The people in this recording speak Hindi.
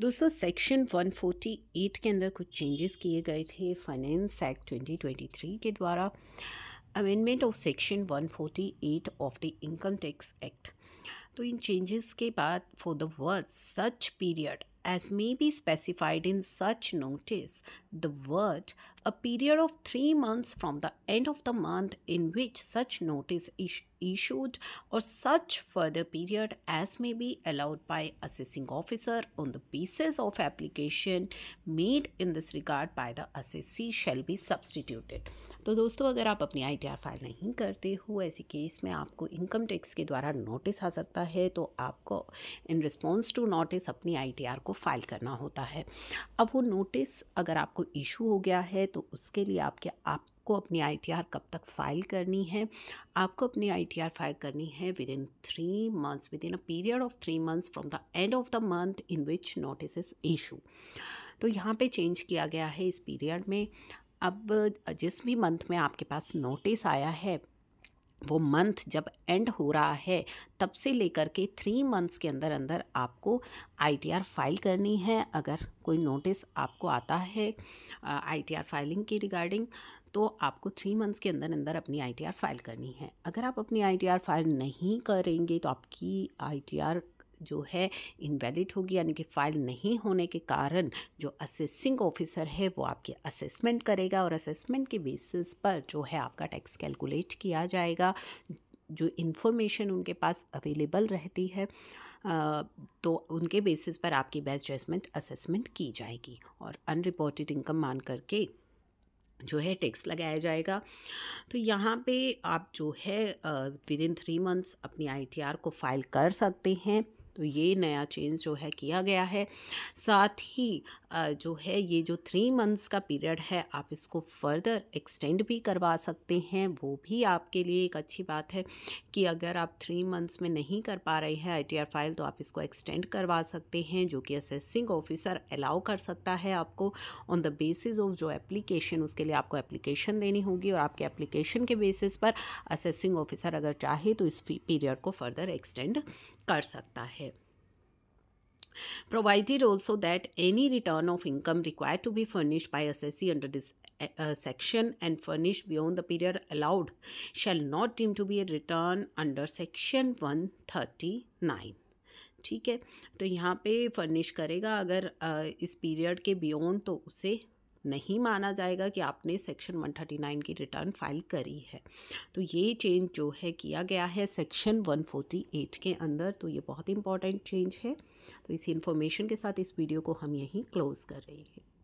दोस्तों सेक्शन 148 के अंदर कुछ चेंजेस किए गए थे फाइनेंस एक्ट 2023 के द्वारा amendment of section 148 of the income tax act तो इन चेंजेस के बाद for the word such period as may be specified in such notice. The word a period of three months from the end of the month in which such notice is issued or such further period as may be allowed by assessing officer on the basis of application made in this regard by the assessee shall be substituted तो दोस्तों अगर आप अपनी आई फाइल नहीं करते हो ऐसे केस में आपको इनकम टैक्स के द्वारा नोटिस आ सकता है तो आपको इन रिस्पॉन्स टू नोटिस अपनी आई को फाइल करना होता है अब वो नोटिस अगर आपको इशू हो गया है तो उसके लिए आपके आप आपको अपनी आईटीआर कब तक फाइल करनी है आपको अपनी आईटीआर फाइल करनी है within three months within a period of three months from the end of the month in which notice is issue तो यहाँ पे चेंज किया गया है इस पीरियड में अब जिस भी मंथ में आपके पास नोटिस आया है वो मंथ जब एंड हो रहा है तब से लेकर के थ्री मंथ्स के अंदर अंदर आपको आईटीआर फाइल करनी है अगर कोई नोटिस आपको आता है आईटीआर फाइलिंग की रिगार्डिंग तो आपको थ्री मंथ्स के अंदर अंदर अपनी आईटीआर फाइल करनी है अगर आप अपनी आईटीआर फाइल नहीं करेंगे तो आपकी आईटीआर जो है इनवैलिड होगी यानी कि फ़ाइल नहीं होने के कारण जो असेसिंग ऑफिसर है वो आपकी असेसमेंट करेगा और असेसमेंट के बेसिस पर जो है आपका टैक्स कैलकुलेट किया जाएगा जो इन्फॉर्मेशन उनके पास अवेलेबल रहती है तो उनके बेसिस पर आपकी बेस्ट जजमेंट असेसमेंट की जाएगी और अनरिपोर्टेड इनकम मान करके जो है टैक्स लगाया जाएगा तो यहाँ पे आप जो है विद इन थ्री मंथ्स अपनी आईटीआर को फाइल कर सकते हैं तो ये नया चेंज जो है किया गया है साथ ही जो है ये जो थ्री मंथ्स का पीरियड है आप इसको फर्दर एक्सटेंड भी करवा सकते हैं वो भी आपके लिए एक अच्छी बात है कि अगर आप थ्री मंथ्स में नहीं कर पा रहे हैं आई फाइल तो आप इसको एक्सटेंड करवा सकते हैं जो कि असेसिंग ऑफिसर अलाउ कर सकता है आपको ऑन द बेसिस ऑफ जो एप्लीकेशन उसके लिए आपको एप्लीकेशन देनी होगी और आपके एप्लीकेशन के बेसिस पर असेसिंग ऑफिसर अगर चाहे तो इस पीरियड को फर्दर एक्सटेंड कर सकता है provided also that any return of income required to be furnished by assessee under this a, uh, section and furnished beyond the period allowed shall not deem to be a return under section 139 ठीक है तो यहाँ पे फर्निश करेगा अगर इस पीरियड के बियॉन्ड तो उसे नहीं माना जाएगा कि आपने सेक्शन 139 की रिटर्न फाइल करी है तो ये चेंज जो है किया गया है सेक्शन 148 के अंदर तो ये बहुत इंपॉर्टेंट चेंज है तो इसी इन्फॉर्मेशन के साथ इस वीडियो को हम यहीं क्लोज़ कर रहे हैं